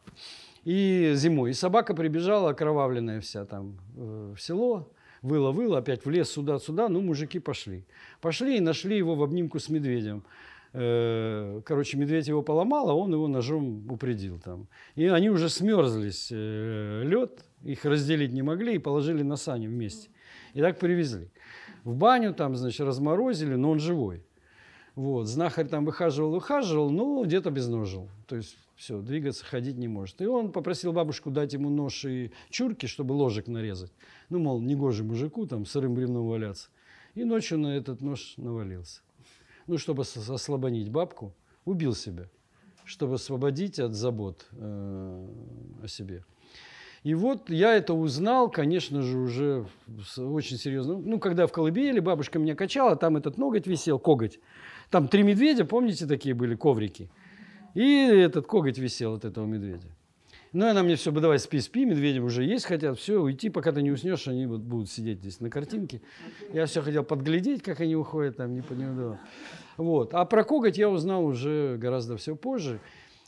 и зимой. И собака прибежала, окровавленная вся там э, в село, выла-выла, опять в лес сюда-сюда, ну, мужики пошли. Пошли и нашли его в обнимку с медведем. Э, короче, медведь его поломал, а он его ножом упредил там. И они уже смерзлись, лед, их разделить не могли и положили на сани вместе. И так привезли. В баню там, значит, разморозили, но он живой. Вот, знахарь там выхаживал, выхаживал, но где-то безножил. То есть все, двигаться, ходить не может. И он попросил бабушку дать ему нож и чурки, чтобы ложек нарезать. Ну, мол, негоже мужику там сырым бревном валяться. И ночью на этот нож навалился. Ну, чтобы ослабонить бабку, убил себя, чтобы освободить от забот э, о себе. И вот я это узнал, конечно же, уже очень серьезно. Ну, когда в колыбели бабушка меня качала, там этот ноготь висел, коготь. Там три медведя, помните, такие были коврики? И этот коготь висел от этого медведя. Ну, она мне все, давай спи, спи, медведям уже есть хотят, все, уйти, пока ты не уснешь, они вот будут сидеть здесь на картинке. Я все хотел подглядеть, как они уходят, там не понимаю. Вот. А про коготь я узнал уже гораздо все позже.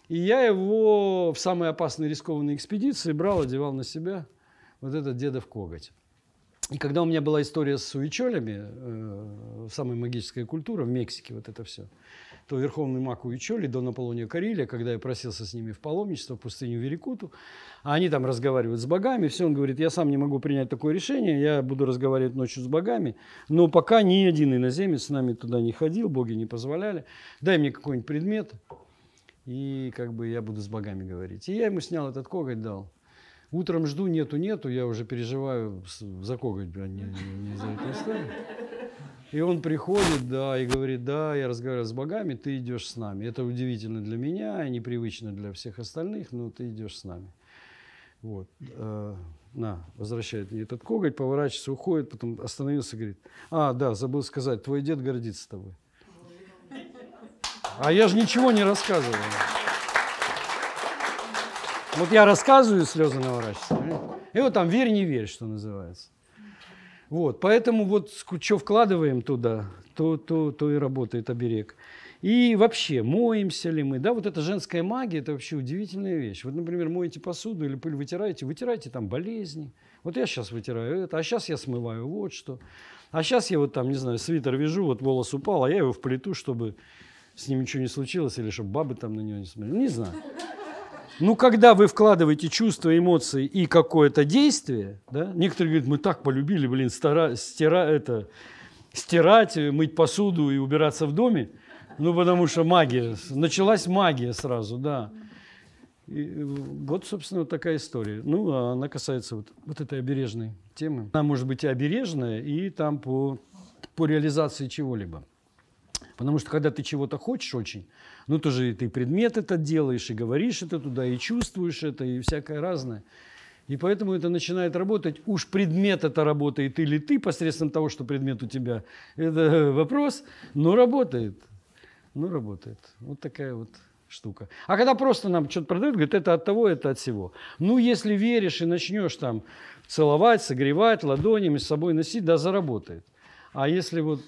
И я его в самые опасные рискованные экспедиции брал, одевал на себя вот этот дедов коготь. И когда у меня была история с суичолями, э, самая магическая культура в Мексике, вот это все, то верховный маг Уичоли, Дон Аполлонио Карелия, когда я просился с ними в паломничество в пустыню Верикуту, а они там разговаривают с богами, все, он говорит, я сам не могу принять такое решение, я буду разговаривать ночью с богами, но пока ни один иноземец с нами туда не ходил, боги не позволяли, дай мне какой-нибудь предмет, и как бы я буду с богами говорить. И я ему снял этот коготь, дал. Утром жду, нету, нету, я уже переживаю за коготь, а не, не, не за эту историю. И он приходит, да, и говорит, да, я разговаривал с богами, ты идешь с нами. Это удивительно для меня и непривычно для всех остальных, но ты идешь с нами. Вот. Э, на, возвращает мне этот коготь, поворачивается, уходит, потом остановился, говорит, а, да, забыл сказать, твой дед гордится тобой. А я же ничего не рассказываю. Вот я рассказываю, слезы наворачиваются. И вот там верь, не верь, что называется. Вот, поэтому вот что вкладываем туда, то, то, то и работает оберег. И вообще, моемся ли мы? Да, вот эта женская магия – это вообще удивительная вещь. Вот, например, моете посуду или пыль вытираете, вытираете там болезни. Вот я сейчас вытираю это, а сейчас я смываю вот что. А сейчас я вот там, не знаю, свитер вяжу, вот волос упал, а я его в плиту, чтобы с ним ничего не случилось, или чтобы бабы там на него не смотрели, не знаю. Ну, когда вы вкладываете чувства, эмоции и какое-то действие, да, некоторые говорят, мы так полюбили, блин, стара, стира, это, стирать, мыть посуду и убираться в доме, ну, потому что магия, началась магия сразу, да. И э, вот, собственно, вот такая история. Ну, а она касается вот, вот этой обережной темы. Она может быть и обережная, и там по, по реализации чего-либо. Потому что когда ты чего-то хочешь очень, ну тоже ты предмет это делаешь, и говоришь это туда, и чувствуешь это, и всякое разное. И поэтому это начинает работать. Уж предмет это работает или ты посредством того, что предмет у тебя, это вопрос, но работает. Ну, работает. Вот такая вот штука. А когда просто нам что-то продают, говорят, это от того, это от всего. Ну, если веришь и начнешь там целовать, согревать, ладонями с собой носить, да, заработает. А если вот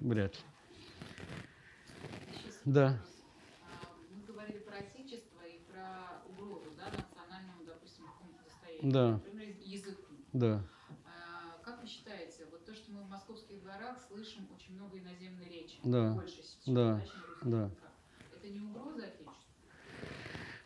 вряд ли. Да. Мы говорили про отечество и про угрозу, да, национальному, допустим, какому Да. Например, языку. Да. А, как вы считаете, вот то, что мы в московских дворах слышим очень много иноземной речи, да. больше сейчас, да. это не угроза отечеству?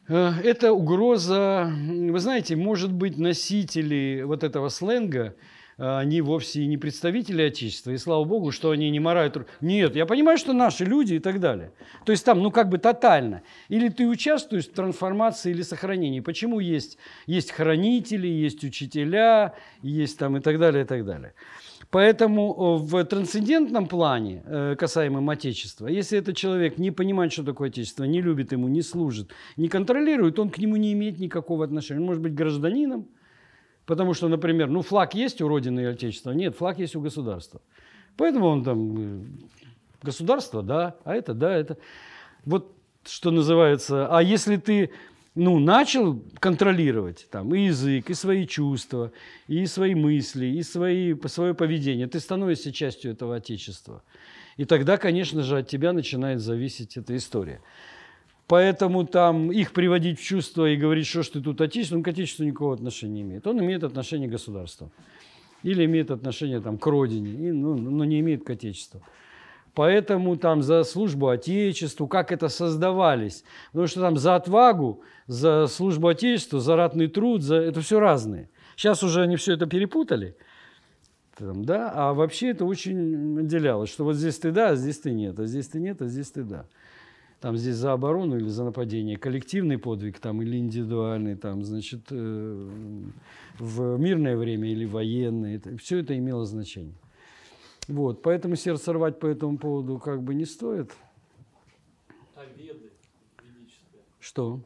Э, это угроза, вы знаете, может быть, носители вот этого сленга, а, они вовсе и не представители Отечества, и слава богу, что они не морают руки. Нет, я понимаю, что наши люди и так далее. То есть там, ну как бы тотально. Или ты участвуешь в трансформации или сохранении. Почему есть, есть хранители, есть учителя, есть там и так далее, и так далее. Поэтому э, в трансцендентном плане, э, касаемом Отечества, если этот человек не понимает, что такое Отечество, не любит ему, не служит, не контролирует, он к нему не имеет никакого отношения. Он может быть гражданином, Потому что, например, ну флаг есть у Родины и Отечества? Нет, флаг есть у государства. Поэтому он там э, государство, да, а это, да, это. Вот что называется. А если ты ну, начал контролировать там, и язык, и свои чувства, и свои мысли, и свои, свое поведение, ты становишься частью этого отечества. И тогда, конечно же, от тебя начинает зависеть эта история. Поэтому там их приводить в чувство и говорить, что ж ты тут отечество, он к отечеству никакого отношения не имеет. Он имеет отношение к государству. Или имеет отношение там, к родине, и, ну, но не имеет к отечеству. Поэтому там за службу Отечеству, как это создавались. Потому что там за отвагу, за службу Отечеству, за ратный труд, за... это все разные. Сейчас уже они все это перепутали. Там, да? А вообще это очень отделялось, что вот здесь ты да, а здесь ты нет, а здесь ты нет, а здесь ты да там здесь за оборону или за нападение, коллективный подвиг там или индивидуальный, там, значит, э, в мирное время или военное, это, все это имело значение. Вот, поэтому сердце рвать по этому поводу как бы не стоит. Обеды величества. Что?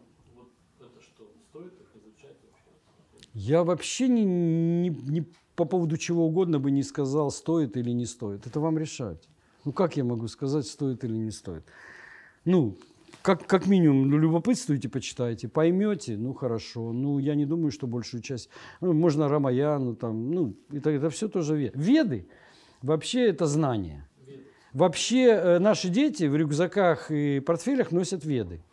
Я вообще не, не, не по поводу чего угодно бы не сказал, стоит или не стоит. Это вам решать. Ну как я могу сказать, стоит или не стоит? ну, как, как минимум, ну, любопытствуете, почитаете, поймете, ну, хорошо. Ну, я не думаю, что большую часть... Ну, можно Рамаяну там, ну, это, это все тоже веды. Веды вообще это знание. Вообще э, наши дети в рюкзаках и портфелях носят веды.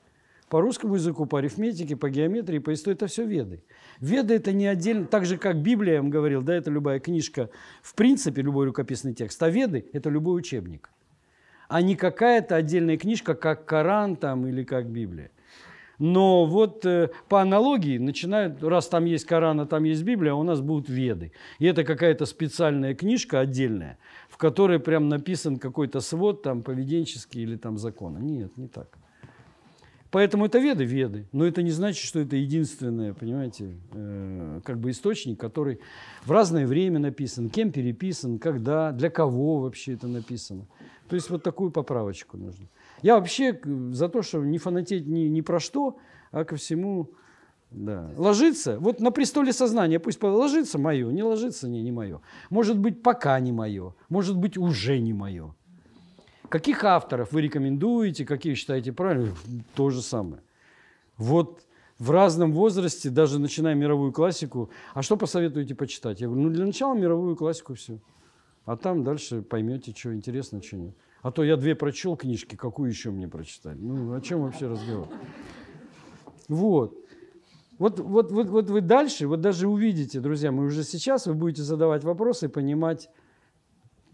По русскому языку, по арифметике, по геометрии, по истории – это все веды. Веды – это не отдельно, так же, как Библия, я вам говорил, да, это любая книжка, в принципе, любой рукописный текст, а веды – это любой учебник – а не какая-то отдельная книжка, как Коран там или как Библия. Но вот э, по аналогии начинают, раз там есть Коран, а там есть Библия, у нас будут веды. И это какая-то специальная книжка отдельная, в которой прям написан какой-то свод там поведенческий или там закона. Нет, не так. Поэтому это веды, веды. Но это не значит, что это единственное, понимаете, э, как бы источник, который в разное время написан, кем переписан, когда, для кого вообще это написано. То есть вот такую поправочку нужно. Я вообще э, за то, чтобы не фанатеть ни, ни про что, а ко всему да. Ложится, вот на престоле сознания, пусть ложится мое, не ложится, не, не мое. Может быть, пока не мое, может быть, уже не мое. Каких авторов вы рекомендуете, какие считаете правильными? То же самое. Вот в разном возрасте, даже начиная мировую классику, а что посоветуете почитать? Я говорю, ну для начала мировую классику все. А там дальше поймете, что интересно, что нет. А то я две прочел книжки, какую еще мне прочитать? Ну, о чем вообще разговор? Вот. Вот, вот, вот, вот вы дальше, вот даже увидите, друзья, мы уже сейчас, вы будете задавать вопросы, и понимать,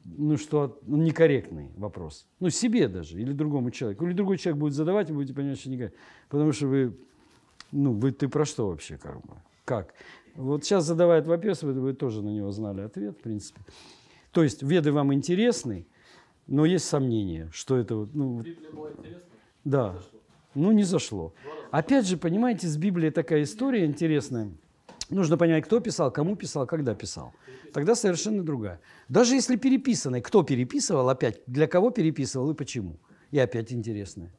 ну, что ну, некорректный вопрос. Ну, себе даже, или другому человеку. Или другой человек будет задавать, и будете понимать, что некорректно. Потому что вы, ну, вы, ты про что вообще, как бы? Как? Вот сейчас задавает вопрос, вы, вы тоже на него знали ответ, в принципе. То есть веды вам интересны, но есть сомнения, что это вот... Ну, да. Ну, не зашло. Опять же, понимаете, с Библией такая история интересная – Нужно понимать, кто писал, кому писал, когда писал. Тогда совершенно другая. Даже если переписанный, кто переписывал, опять, для кого переписывал и почему. И опять интересное.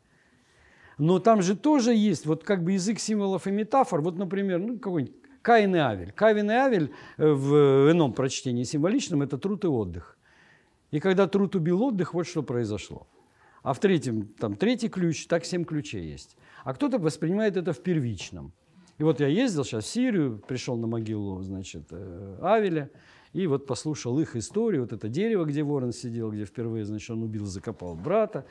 Но там же тоже есть вот как бы язык символов и метафор. Вот, например, ну, какой-нибудь Каин и Авель. Каин и Авель э, в ином прочтении символичном – это труд и отдых. И когда труд убил отдых, вот что произошло. А в третьем, там, третий ключ, так семь ключей есть. А кто-то воспринимает это в первичном – и вот я ездил сейчас в Сирию, пришел на могилу, значит, э, Авеля, и вот послушал их историю, вот это дерево, где Ворон сидел, где впервые, значит, он убил, закопал брата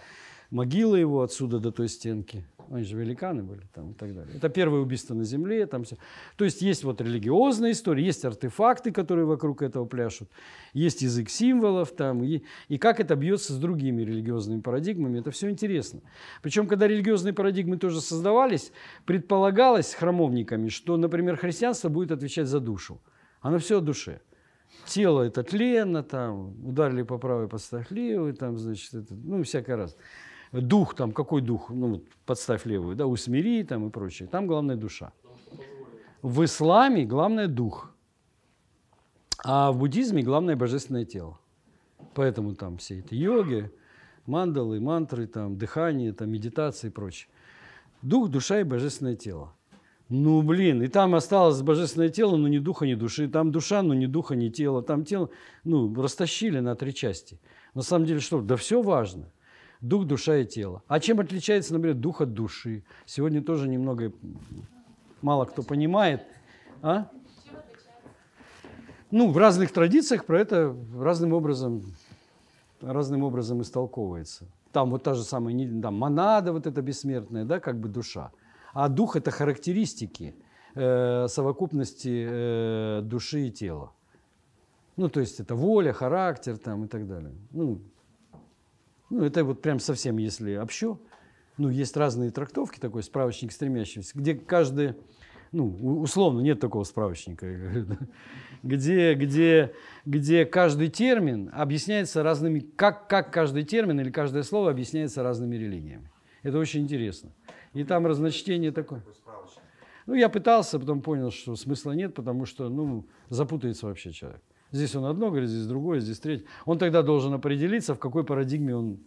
могила его отсюда до той стенки. Они же великаны были там и так далее. Это первое убийство на земле. Там все. То есть есть вот религиозная история, есть артефакты, которые вокруг этого пляшут, есть язык символов там, и, и как это бьется с другими религиозными парадигмами. Это все интересно. Причем, когда религиозные парадигмы тоже создавались, предполагалось храмовниками, что, например, христианство будет отвечать за душу. Оно все о душе тело это тленно, а там, ударили по правой, подставь левую, там, значит, это, ну, всякое раз дух там, какой дух, ну, подставь левую, да, усмири там и прочее. Там главное душа. В исламе главное дух, а в буддизме главное божественное тело. Поэтому там все это йоги, мандалы, мантры, там, дыхание, там, медитации и прочее. Дух, душа и божественное тело. Ну, блин, и там осталось божественное тело, но ни духа, ни души. Там душа, но ни духа, ни тела. Там тело, ну, растащили на три части. На самом деле что? Да все важно. Дух, душа и тело. А чем отличается, например, дух от души? Сегодня тоже немного мало кто понимает. А? Ну, в разных традициях про это разным образом, разным образом истолковывается. Там вот та же самая там, монада, вот эта бессмертная, да, как бы душа. А дух – это характеристики э, совокупности э, души и тела. Ну, то есть это воля, характер там и так далее. Ну, ну, это вот прям совсем, если общо. Ну, есть разные трактовки, такой справочник стремящийся, где каждый, ну, условно, нет такого справочника, где, где, где каждый термин объясняется разными, как, как каждый термин или каждое слово объясняется разными религиями. Это очень интересно. И там разночтение такое. Ну, я пытался, потом понял, что смысла нет, потому что, ну, запутается вообще человек. Здесь он одно говорит, здесь другое, здесь третье. Он тогда должен определиться, в какой парадигме он...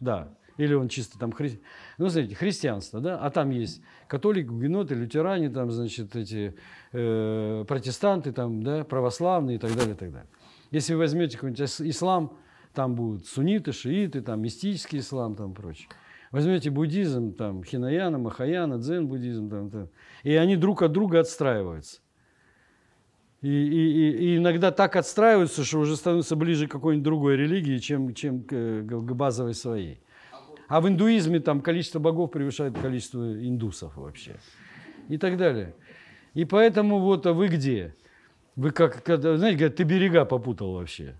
Да, или он чисто там хри... ну знаете, христианство, да, а там есть католики, гугеноты, лютеране, там значит эти э, протестанты, там да, православные и так далее, и так далее. Если вы возьмете какой-нибудь ислам, там будут сунниты, шииты, там мистический ислам, там прочее. Возьмете буддизм, там хинаяна, махаяна, дзен буддизм, там, там, и они друг от друга отстраиваются. И, и, и иногда так отстраиваются, что уже становятся ближе к какой-нибудь другой религии, чем, чем к, к базовой своей. А в индуизме там количество богов превышает количество индусов вообще. И так далее. И поэтому вот, а вы где? Вы как, когда, знаете, говорят, ты берега попутал вообще.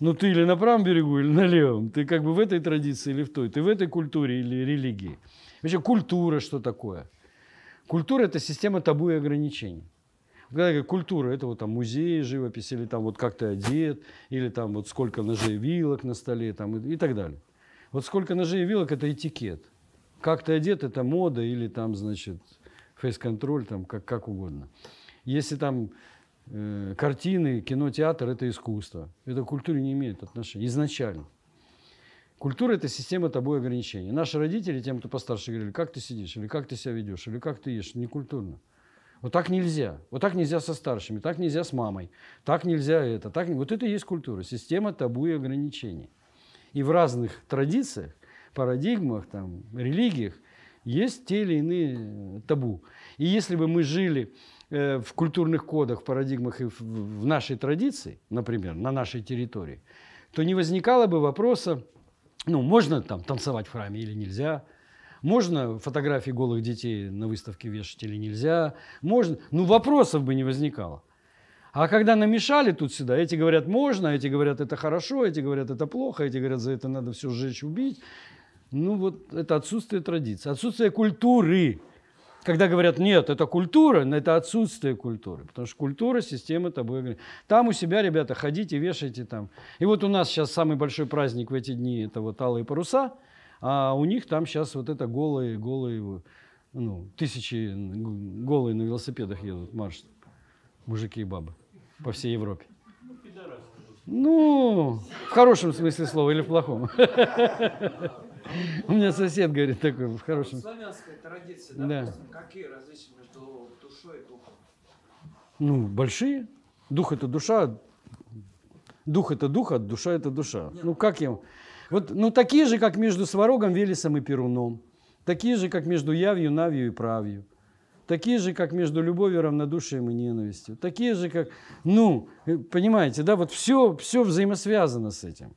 Ну ты или на правом берегу, или на левом. Ты как бы в этой традиции или в той. Ты в этой культуре или религии. Вообще культура что такое? Культура – это система табу и ограничений. Когда культура, это вот там музей живописи, или там вот как ты одет, или там вот сколько ножей и вилок на столе, там и, и так далее. Вот сколько ножей и вилок – это этикет. Как ты одет – это мода или там, значит, фейс-контроль, там как, как угодно. Если там э, картины, кино, театр – это искусство. Это к культуре не имеет отношения изначально. Культура – это система тобой ограничений. Наши родители, тем, кто постарше, говорили, как ты сидишь, или как ты себя ведешь, или как ты ешь, некультурно. культурно. Вот так нельзя. Вот так нельзя со старшими, так нельзя с мамой, так нельзя это. Так... Вот это и есть культура, система табу и ограничений. И в разных традициях, парадигмах, там, религиях есть те или иные э, табу. И если бы мы жили э, в культурных кодах, в парадигмах и в нашей традиции, например, на нашей территории, то не возникало бы вопроса, ну, можно там танцевать в храме или нельзя – можно фотографии голых детей на выставке вешать или нельзя? Можно. Ну, вопросов бы не возникало. А когда намешали тут сюда, эти говорят можно, а эти говорят это хорошо, а эти говорят это плохо, а эти говорят за это надо все сжечь, убить. Ну вот это отсутствие традиции, отсутствие культуры. Когда говорят, нет, это культура, но это отсутствие культуры. Потому что культура, система тобой говорит. Там у себя, ребята, ходите, вешайте там. И вот у нас сейчас самый большой праздник в эти дни – это вот алые паруса – а у них там сейчас вот это голые, голые, ну, тысячи голые на велосипедах едут, марш. Мужики и бабы по всей Европе. Ну, в хорошем смысле слова или в плохом. У меня сосед говорит такой, в хорошем. Славянская традиция, да. какие различия между душой и духом? Ну, большие. Дух – это душа, дух – это дух, а душа – это душа. Ну, как я... Вот, ну, такие же, как между Сварогом, Велесом и Перуном. Такие же, как между Явью, Навью и Правью. Такие же, как между любовью, равнодушием и ненавистью. Такие же, как, ну, э, понимаете, да, вот все, все взаимосвязано с этим.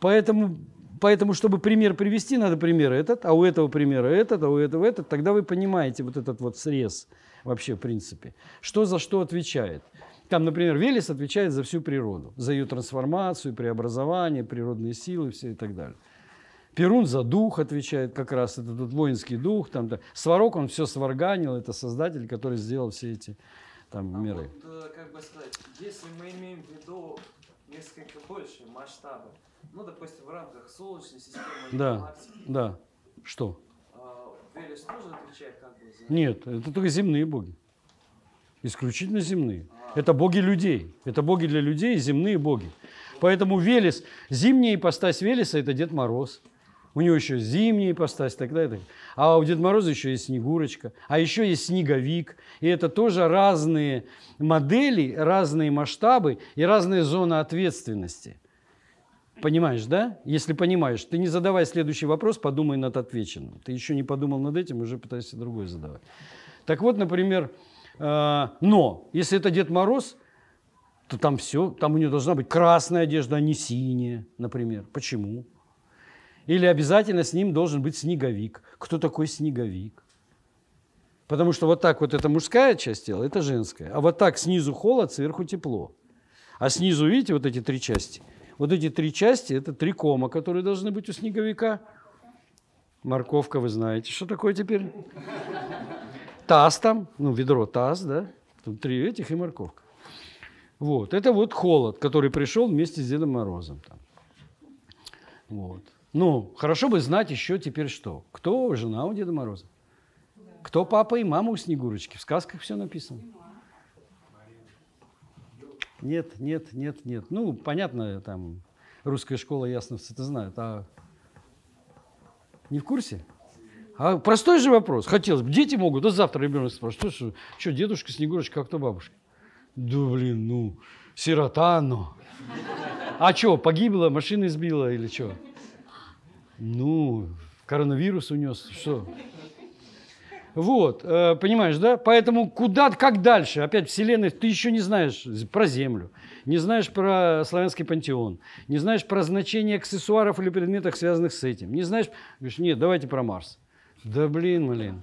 Поэтому, поэтому, чтобы пример привести, надо пример этот, а у этого примера этот, а у этого этот. Тогда вы понимаете вот этот вот срез вообще, в принципе. Что за что отвечает. Там, например, Велес отвечает за всю природу, за ее трансформацию, преобразование, природные силы, все и так далее. Перун за дух отвечает как раз, это тут воинский дух. Там, да. Сварог, он все сварганил, это создатель, который сделал все эти там, а миры. Вот, э, как бы сказать, если мы имеем в виду несколько больше масштабы, ну, допустим, в рамках Солнечной системы да, галактики, да. Что? А, Велес тоже отвечает как бы за... Нет, это только земные боги. Исключительно земные. Это боги людей. Это боги для людей, земные боги. Поэтому Велес, зимняя ипостась Велеса – это Дед Мороз. У него еще зимняя ипостась, так далее. А у Деда Мороза еще есть Снегурочка. А еще есть Снеговик. И это тоже разные модели, разные масштабы и разные зоны ответственности. Понимаешь, да? Если понимаешь, ты не задавай следующий вопрос, подумай над отвеченным. Ты еще не подумал над этим, уже пытаешься другой задавать. Так вот, например, Э, но если это Дед Мороз, то там все, там у него должна быть красная одежда, а не синяя, например. Почему? Или обязательно с ним должен быть снеговик. Кто такой снеговик? Потому что вот так вот это мужская часть тела, это женская. А вот так снизу холод, сверху тепло. А снизу, видите, вот эти три части? Вот эти три части – это три кома, которые должны быть у снеговика. Морковка, вы знаете, что такое теперь? Таз там, ну, ведро таз, да, там три этих и морковка. Вот, это вот холод, который пришел вместе с Дедом Морозом. Там. Вот. Ну, хорошо бы знать еще теперь что. Кто жена у Деда Мороза? Кто папа и мама у Снегурочки? В сказках все написано. Нет, нет, нет, нет. Ну, понятно, там русская школа ясно, это знают, а не в курсе? А простой же вопрос. Хотелось бы. Дети могут. Да завтра ребенок спрашивает, что, ну что дедушка, Снегурочка, как-то бабушка. Да блин, ну, сирота, но. А что, погибла, машина избила или что? Ну, коронавирус унес, что? Вот, э, понимаешь, да? Поэтому куда, как дальше? Опять вселенная, ты еще не знаешь про Землю, не знаешь про славянский пантеон, не знаешь про значение аксессуаров или предметов, связанных с этим, не знаешь, говоришь, нет, давайте про Марс. Да блин, блин.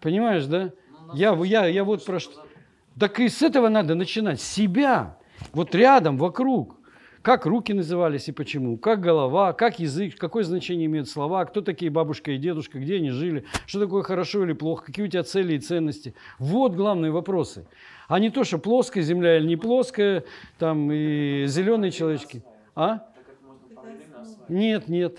Понимаешь, да? Я, я, я вот про что... Так и с этого надо начинать. С себя. Вот рядом, вокруг. Как руки назывались и почему, как голова, как язык, какое значение имеют слова, кто такие бабушка и дедушка, где они жили, что такое хорошо или плохо, какие у тебя цели и ценности. Вот главные вопросы. А не то, что плоская земля или не плоская, там и зеленые человечки. А? Нет, нет.